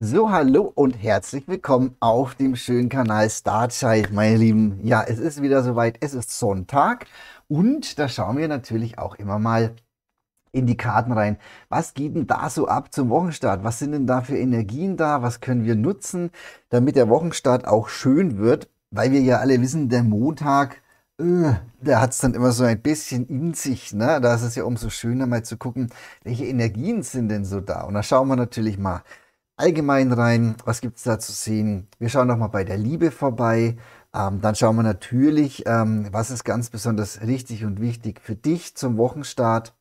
So, hallo und herzlich willkommen auf dem schönen Kanal Startscheich, meine Lieben. Ja, es ist wieder soweit, es ist Sonntag und da schauen wir natürlich auch immer mal in die Karten rein. Was geht denn da so ab zum Wochenstart? Was sind denn da für Energien da? Was können wir nutzen, damit der Wochenstart auch schön wird? Weil wir ja alle wissen, der Montag, äh, der hat es dann immer so ein bisschen in sich. Ne? Da ist es ja umso schöner mal zu gucken, welche Energien sind denn so da. Und da schauen wir natürlich mal allgemein rein. Was gibt es da zu sehen? Wir schauen nochmal bei der Liebe vorbei. Ähm, dann schauen wir natürlich, ähm, was ist ganz besonders richtig und wichtig für dich zum Wochenstart.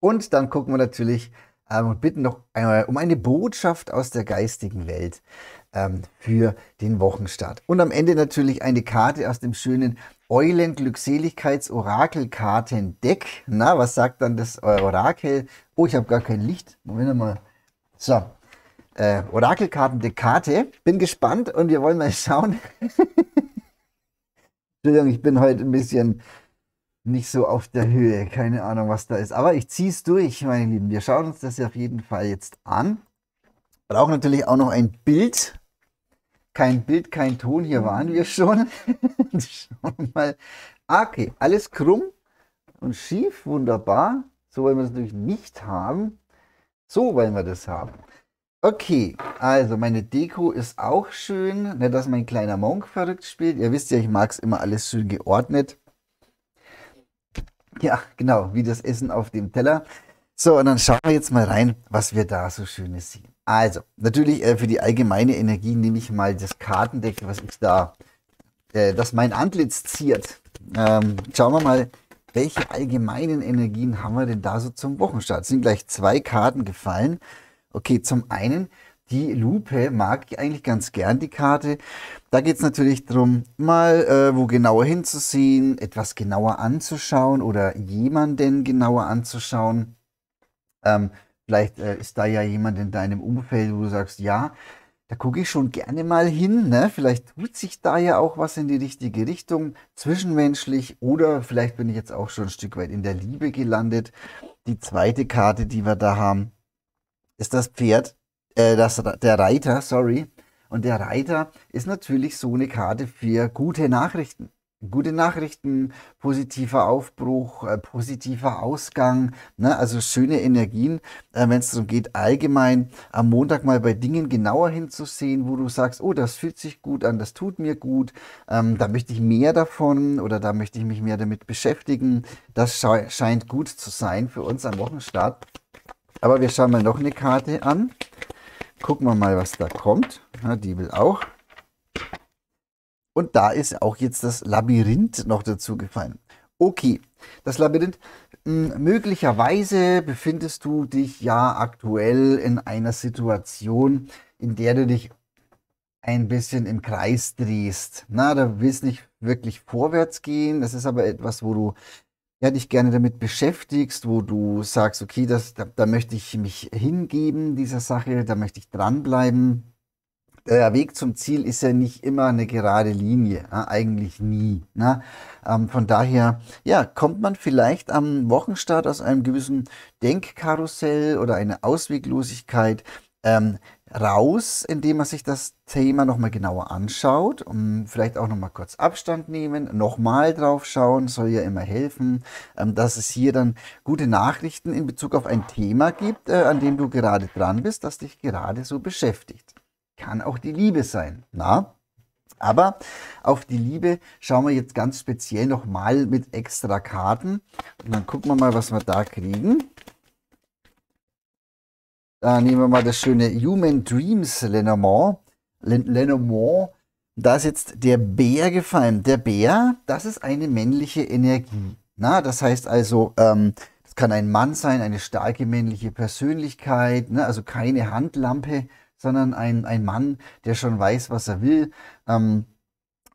Und dann gucken wir natürlich ähm, und bitten noch äh, um eine Botschaft aus der geistigen Welt ähm, für den Wochenstart. Und am Ende natürlich eine Karte aus dem schönen Eulen-Glückseligkeits-Orakelkartendeck. orakel Na, was sagt dann das Orakel? Oh, ich habe gar kein Licht. Moment mal. So, äh, Orakelkarten Karte. Bin gespannt und wir wollen mal schauen. Entschuldigung, ich bin heute ein bisschen nicht so auf der Höhe. Keine Ahnung, was da ist. Aber ich ziehe es durch, meine Lieben. Wir schauen uns das ja auf jeden Fall jetzt an. Brauchen natürlich auch noch ein Bild. Kein Bild, kein Ton. Hier waren wir schon. schauen mal. Ah, okay, alles krumm und schief. Wunderbar. So wollen wir es natürlich nicht haben. So wollen wir das haben. Okay, also meine Deko ist auch schön. Nicht, ne, dass mein kleiner Monk verrückt spielt. Ihr wisst ja, ich mag es immer alles schön geordnet. Ja, genau, wie das Essen auf dem Teller. So, und dann schauen wir jetzt mal rein, was wir da so Schönes sehen. Also, natürlich äh, für die allgemeine Energie nehme ich mal das Kartendeck, was ich da, äh, das mein Antlitz ziert. Ähm, schauen wir mal, welche allgemeinen Energien haben wir denn da so zum Wochenstart? Es sind gleich zwei Karten gefallen. Okay, zum einen, die Lupe mag ich eigentlich ganz gern, die Karte. Da geht es natürlich darum, mal äh, wo genauer hinzusehen, etwas genauer anzuschauen oder jemanden genauer anzuschauen. Ähm, vielleicht äh, ist da ja jemand in deinem Umfeld, wo du sagst, ja, da gucke ich schon gerne mal hin. Ne? Vielleicht tut sich da ja auch was in die richtige Richtung, zwischenmenschlich oder vielleicht bin ich jetzt auch schon ein Stück weit in der Liebe gelandet. Die zweite Karte, die wir da haben, ist das Pferd, äh, das, der Reiter, sorry. Und der Reiter ist natürlich so eine Karte für gute Nachrichten. Gute Nachrichten, positiver Aufbruch, äh, positiver Ausgang, ne? also schöne Energien, äh, wenn es darum geht, allgemein am Montag mal bei Dingen genauer hinzusehen, wo du sagst, oh, das fühlt sich gut an, das tut mir gut, ähm, da möchte ich mehr davon oder da möchte ich mich mehr damit beschäftigen. Das scheint gut zu sein für uns am Wochenstart. Aber wir schauen mal noch eine Karte an. Gucken wir mal, was da kommt. Ja, die will auch. Und da ist auch jetzt das Labyrinth noch dazu gefallen. Okay, das Labyrinth. Hm, möglicherweise befindest du dich ja aktuell in einer Situation, in der du dich ein bisschen im Kreis drehst. Na, da willst du nicht wirklich vorwärts gehen. Das ist aber etwas, wo du ja, dich gerne damit beschäftigst, wo du sagst, okay, das, da, da möchte ich mich hingeben dieser Sache, da möchte ich dranbleiben. Der Weg zum Ziel ist ja nicht immer eine gerade Linie, na, eigentlich nie. Na? Ne? Ähm, von daher, ja, kommt man vielleicht am Wochenstart aus einem gewissen Denkkarussell oder einer Ausweglosigkeit ähm, raus, indem man sich das Thema nochmal genauer anschaut und vielleicht auch nochmal kurz Abstand nehmen, nochmal drauf schauen, soll ja immer helfen, ähm, dass es hier dann gute Nachrichten in Bezug auf ein Thema gibt, äh, an dem du gerade dran bist, das dich gerade so beschäftigt. Kann auch die Liebe sein, na? Aber auf die Liebe schauen wir jetzt ganz speziell nochmal mit extra Karten und dann gucken wir mal, was wir da kriegen. Da nehmen wir mal das schöne Human Dreams Lenormand. Len Lenormand. Da ist jetzt der Bär gefallen. Der Bär, das ist eine männliche Energie. Na, das heißt also, ähm, das kann ein Mann sein, eine starke männliche Persönlichkeit, ne? also keine Handlampe, sondern ein, ein Mann, der schon weiß, was er will. Ähm,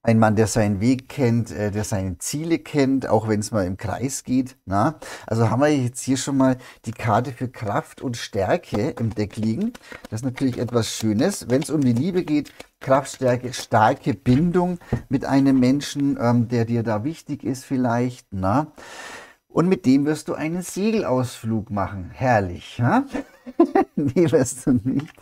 ein Mann, der seinen Weg kennt, äh, der seine Ziele kennt, auch wenn es mal im Kreis geht. Na? Also haben wir jetzt hier schon mal die Karte für Kraft und Stärke im Deck liegen. Das ist natürlich etwas Schönes. Wenn es um die Liebe geht, Kraft, Stärke, starke Bindung mit einem Menschen, ähm, der dir da wichtig ist vielleicht. Na? Und mit dem wirst du einen Segelausflug machen. Herrlich. Ja? nee, wirst du nicht.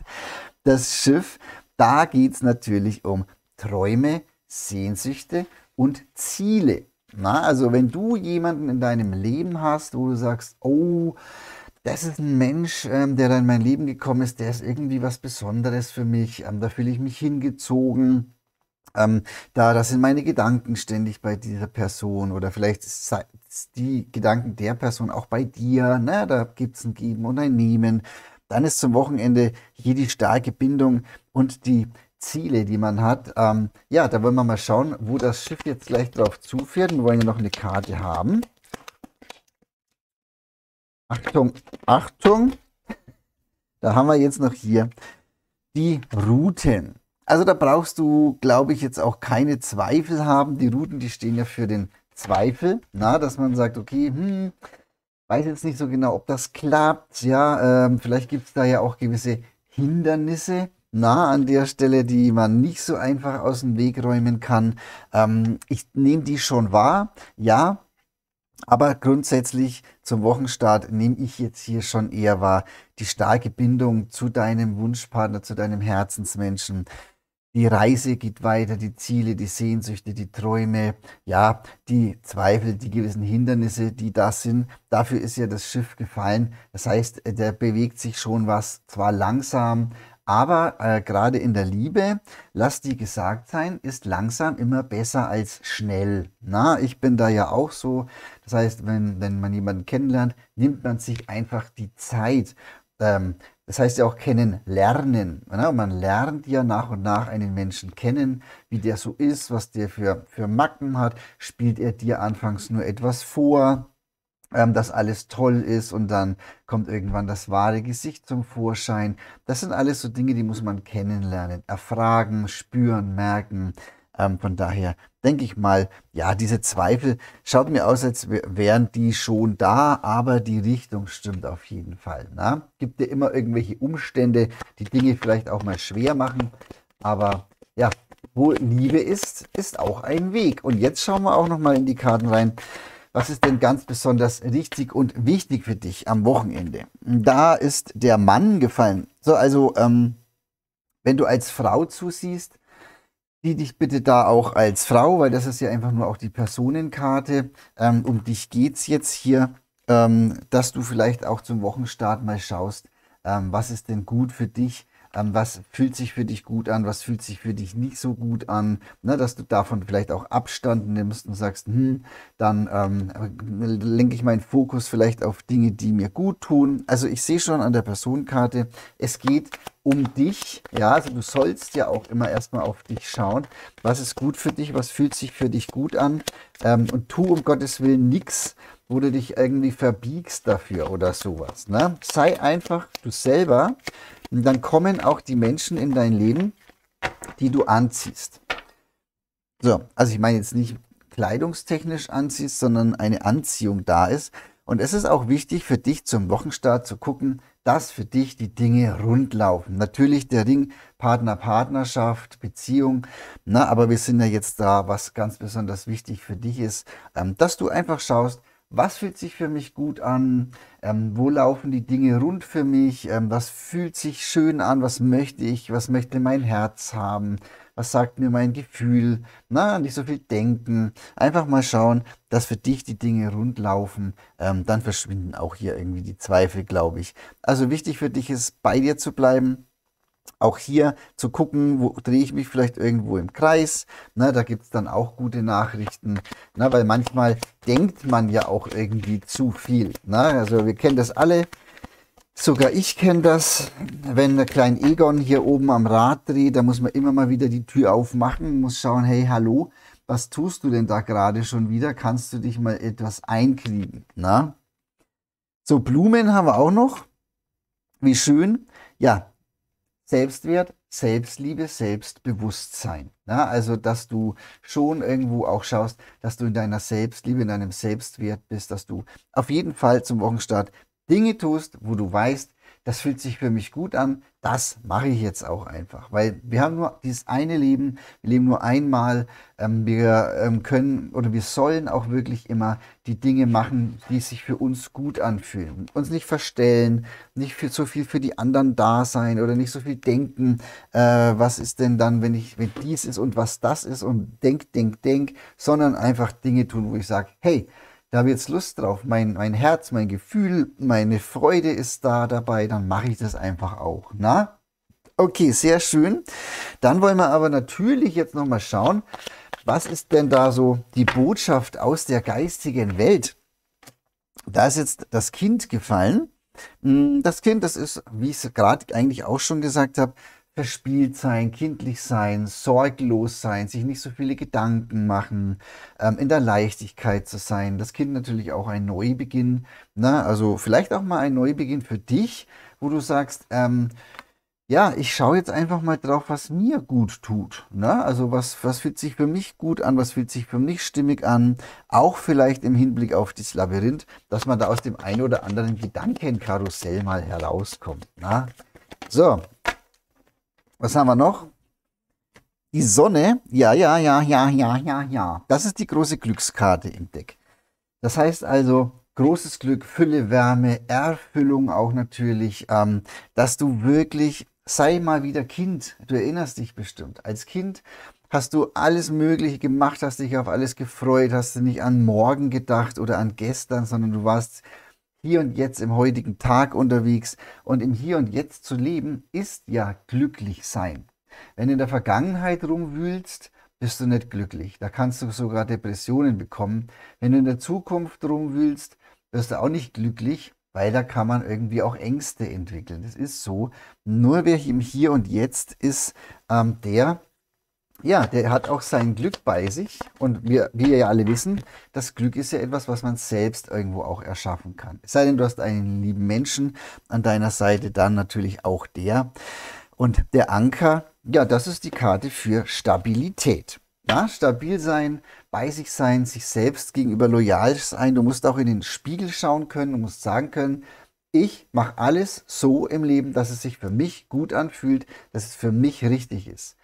Das Schiff, da geht's natürlich um Träume, Sehnsüchte und Ziele. Na, also wenn du jemanden in deinem Leben hast, wo du sagst, oh, das ist ein Mensch, ähm, der da in mein Leben gekommen ist, der ist irgendwie was Besonderes für mich, ähm, da fühle ich mich hingezogen. Ähm, da, das sind meine Gedanken ständig bei dieser Person oder vielleicht die Gedanken der Person auch bei dir. Na, da gibt es ein Geben und ein Nehmen. Dann ist zum Wochenende hier die starke Bindung und die Ziele, die man hat. Ähm, ja, da wollen wir mal schauen, wo das Schiff jetzt gleich drauf zufährt. Wir wollen ja noch eine Karte haben. Achtung, Achtung. Da haben wir jetzt noch hier die Routen. Also da brauchst du, glaube ich, jetzt auch keine Zweifel haben. Die Routen, die stehen ja für den Zweifel, na, dass man sagt, okay, hm, weiß jetzt nicht so genau, ob das klappt. Ja, ähm, vielleicht gibt es da ja auch gewisse Hindernisse nah an der Stelle, die man nicht so einfach aus dem Weg räumen kann. Ähm, ich nehme die schon wahr, ja, aber grundsätzlich zum Wochenstart nehme ich jetzt hier schon eher wahr die starke Bindung zu deinem Wunschpartner, zu deinem Herzensmenschen. Die Reise geht weiter, die Ziele, die Sehnsüchte, die Träume, ja, die Zweifel, die gewissen Hindernisse, die da sind. Dafür ist ja das Schiff gefallen. Das heißt, der bewegt sich schon was, zwar langsam, aber äh, gerade in der Liebe, lass die gesagt sein, ist langsam immer besser als schnell. Na, ich bin da ja auch so. Das heißt, wenn, wenn man jemanden kennenlernt, nimmt man sich einfach die Zeit. Ähm, das heißt ja auch kennenlernen. Na? Man lernt ja nach und nach einen Menschen kennen, wie der so ist, was der für, für Macken hat. Spielt er dir anfangs nur etwas vor? ähm, dass alles toll ist und dann kommt irgendwann das wahre Gesicht zum Vorschein. Das sind alles so Dinge, die muss man kennenlernen, erfragen, spüren, merken. Ähm, von daher denke ich mal, ja, diese Zweifel schaut mir aus, als wären die schon da, aber die Richtung stimmt auf jeden Fall. Na? Gibt ja immer irgendwelche Umstände, die Dinge vielleicht auch mal schwer machen, aber ja, wo Liebe ist, ist auch ein Weg. Und jetzt schauen wir auch noch mal in die Karten rein was ist denn ganz besonders richtig und wichtig für dich am Wochenende? Da ist der Mann gefallen. So, also, ähm, wenn du als Frau zusiehst, sieh dich bitte da auch als Frau, weil das ist ja einfach nur auch die Personenkarte. Ähm, um dich geht's jetzt hier, ähm, dass du vielleicht auch zum Wochenstart mal schaust, ähm, was ist denn gut für dich? ähm, was fühlt sich für dich gut an, was fühlt sich für dich nicht so gut an, ne, dass du davon vielleicht auch Abstand nimmst und sagst, hm, dann ähm, lenke ich meinen Fokus vielleicht auf Dinge, die mir gut tun. Also ich sehe schon an der Personenkarte, es geht um dich. Ja, also du sollst ja auch immer erstmal auf dich schauen. Was ist gut für dich? Was fühlt sich für dich gut an? Ähm, und tu um Gottes Willen nichts, wo du dich irgendwie verbiegst dafür oder sowas. Ne? Sei einfach du selber. Und dann kommen auch die Menschen in dein Leben, die du anziehst. So, also ich meine jetzt nicht kleidungstechnisch anziehst, sondern eine Anziehung da ist. Und es ist auch wichtig für dich zum Wochenstart zu gucken, dass für dich die Dinge rund laufen. Natürlich der Ring Partner, Partnerschaft, Beziehung. Na, ne? aber wir sind ja jetzt da, was ganz besonders wichtig für dich ist, ähm, dass du einfach schaust, was fühlt sich für mich gut an, ähm, wo laufen die Dinge rund für mich, ähm, was fühlt sich schön an, was möchte ich, was möchte mein Herz haben, was sagt mir mein Gefühl, na, nicht so viel denken, einfach mal schauen, dass für dich die Dinge rund laufen, ähm, dann verschwinden auch hier irgendwie die Zweifel, glaube ich. Also wichtig für dich ist, bei dir zu bleiben, auch hier zu gucken, wo drehe ich mich vielleicht irgendwo im Kreis. Ne, da es dann auch gute Nachrichten, ne, weil manchmal denkt man ja auch irgendwie zu viel. Ne? Also wir kennen das alle. Sogar ich kenne das, wenn der kleine Egon hier oben am Rad dreht, da muss man immer mal wieder die Tür aufmachen, muss schauen, hey, hallo, was tust du denn da gerade schon wieder? Kannst du dich mal etwas einkriegen? Na? Ne? So, Blumen haben wir auch noch. Wie schön. Ja, Selbstwert, Selbstliebe, Selbstbewusstsein. Ja, also, dass du schon irgendwo auch schaust, dass du in deiner Selbstliebe, in deinem Selbstwert bist, dass du auf jeden Fall zum Wochenstart Dinge tust, wo du weißt, das fühlt sich für mich gut an, das mache ich jetzt auch einfach. Weil wir haben nur dieses eine Leben, wir leben nur einmal, ähm, wir ähm, können oder wir sollen auch wirklich immer die Dinge machen, die sich für uns gut anfühlen. Uns nicht verstellen, nicht für, so viel für die anderen da sein oder nicht so viel denken, äh, was ist denn dann, wenn ich, wenn dies ist und was das ist und denk, denk, denk, sondern einfach Dinge tun, wo ich sage, hey, da habe ich jetzt Lust drauf, mein, mein Herz, mein Gefühl, meine Freude ist da dabei, dann mache ich das einfach auch. Na? Okay, sehr schön. Dann wollen wir aber natürlich jetzt nochmal schauen, was ist denn da so die Botschaft aus der geistigen Welt? Da ist jetzt das Kind gefallen. Hm, das Kind, das ist, wie ich es gerade eigentlich auch schon gesagt habe, verspielt sein, kindlich sein, sorglos sein, sich nicht so viele Gedanken machen, ähm, in der Leichtigkeit zu sein. Das Kind natürlich auch ein Neubeginn. Ne? Also vielleicht auch mal ein Neubeginn für dich, wo du sagst, ähm, ja, ich schaue jetzt einfach mal drauf, was mir gut tut. Ne? Also was, was fühlt sich für mich gut an, was fühlt sich für mich stimmig an, auch vielleicht im Hinblick auf das Labyrinth, dass man da aus dem einen oder anderen Gedankenkarussell mal herauskommt. Ne? So, was haben wir noch? Die Sonne, ja, ja, ja, ja, ja, ja, ja. Das ist die große Glückskarte im Deck. Das heißt also, großes Glück, Fülle, Wärme, Erfüllung auch natürlich, ähm, dass du wirklich, sei mal wieder Kind, du erinnerst dich bestimmt, als Kind hast du alles Mögliche gemacht, hast dich auf alles gefreut, hast du nicht an morgen gedacht oder an gestern, sondern du warst hier und jetzt im heutigen Tag unterwegs und im Hier und Jetzt zu leben ist ja glücklich sein. Wenn du in der Vergangenheit rumwühlst, bist du nicht glücklich. Da kannst du sogar Depressionen bekommen. Wenn du in der Zukunft rumwühlst, wirst du auch nicht glücklich, weil da kann man irgendwie auch Ängste entwickeln. Das ist so. Nur wer im Hier und Jetzt ist, ähm, der ja, der hat auch sein Glück bei sich. Und wir, wie ihr ja alle wissen, das Glück ist ja etwas, was man selbst irgendwo auch erschaffen kann. Es sei denn, du hast einen lieben Menschen an deiner Seite, dann natürlich auch der. Und der Anker, ja, das ist die Karte für Stabilität. Ja, stabil sein, bei sich sein, sich selbst gegenüber loyal sein. Du musst auch in den Spiegel schauen können, du musst sagen können, ich mache alles so im Leben, dass es sich für mich gut anfühlt, dass es für mich richtig ist.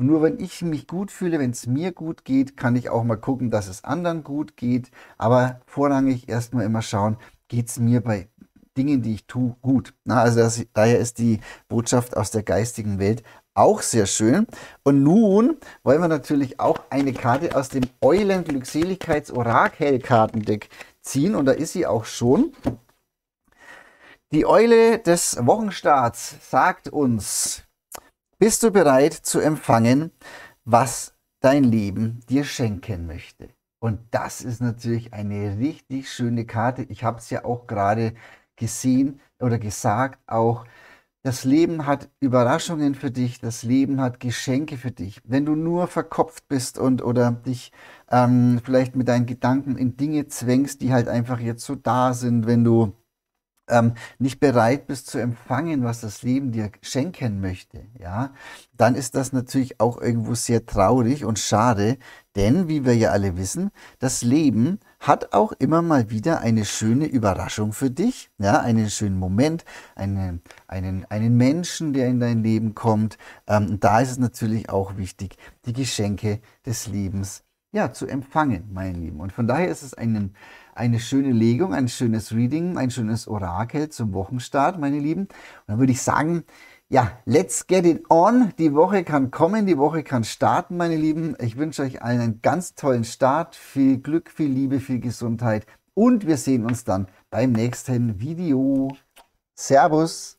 Nur wenn ich mich gut fühle, wenn es mir gut geht, kann ich auch mal gucken, dass es anderen gut geht. Aber vorrangig erstmal immer schauen, geht es mir bei Dingen, die ich tue, gut. Na, also das, daher ist die Botschaft aus der geistigen Welt auch sehr schön. Und nun wollen wir natürlich auch eine Karte aus dem Eulen Glückseligkeits Orakel Kartendeck ziehen. Und da ist sie auch schon. Die Eule des Wochenstarts sagt uns, bist du bereit zu empfangen, was dein Leben dir schenken möchte? Und das ist natürlich eine richtig schöne Karte. Ich habe es ja auch gerade gesehen oder gesagt, auch das Leben hat Überraschungen für dich, das Leben hat Geschenke für dich. Wenn du nur verkopft bist und oder dich ähm, vielleicht mit deinen Gedanken in Dinge zwängst, die halt einfach jetzt so da sind, wenn du ähm, nicht bereit bist zu empfangen, was das Leben dir schenken möchte, ja, dann ist das natürlich auch irgendwo sehr traurig und schade, denn wie wir ja alle wissen, das Leben hat auch immer mal wieder eine schöne Überraschung für dich, ja, einen schönen Moment, einen, einen, einen Menschen, der in dein Leben kommt. Ähm, da ist es natürlich auch wichtig, die Geschenke des Lebens ja, zu empfangen, meine Lieben. Und von daher ist es eine, eine schöne Legung, ein schönes Reading, ein schönes Orakel zum Wochenstart, meine Lieben. Und dann würde ich sagen, ja, let's get it on. Die Woche kann kommen, die Woche kann starten, meine Lieben. Ich wünsche euch allen einen ganz tollen Start. Viel Glück, viel Liebe, viel Gesundheit. Und wir sehen uns dann beim nächsten Video. Servus.